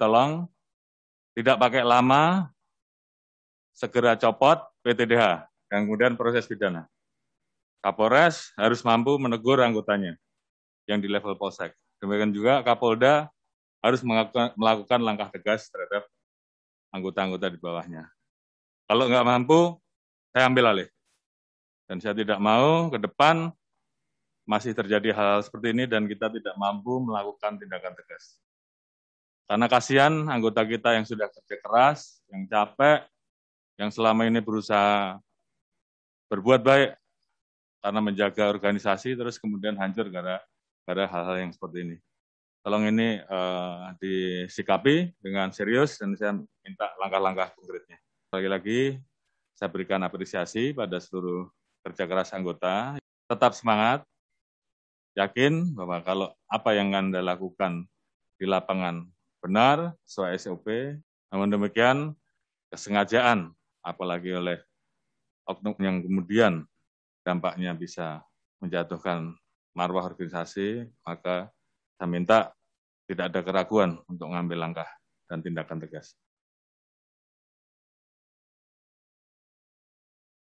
tolong tidak pakai lama, segera copot PTDH, dan kemudian proses pidana. Kapolres harus mampu menegur anggotanya yang di level polsek. Demikian juga Kapolda harus melakukan langkah tegas terhadap anggota-anggota di bawahnya. Kalau nggak mampu, saya ambil alih. Dan saya tidak mau ke depan masih terjadi hal, hal seperti ini dan kita tidak mampu melakukan tindakan tegas. Karena kasihan anggota kita yang sudah kerja keras, yang capek, yang selama ini berusaha berbuat baik karena menjaga organisasi, terus kemudian hancur gara gara hal-hal yang seperti ini. Tolong ini uh, disikapi dengan serius dan saya minta langkah-langkah konkretnya. Lagi-lagi saya berikan apresiasi pada seluruh kerja keras anggota. Tetap semangat, yakin bahwa kalau apa yang Anda lakukan di lapangan benar sesuai SOP. Namun demikian kesengajaan apalagi oleh oknum yang kemudian dampaknya bisa menjatuhkan marwah organisasi, maka saya minta tidak ada keraguan untuk mengambil langkah dan tindakan tegas.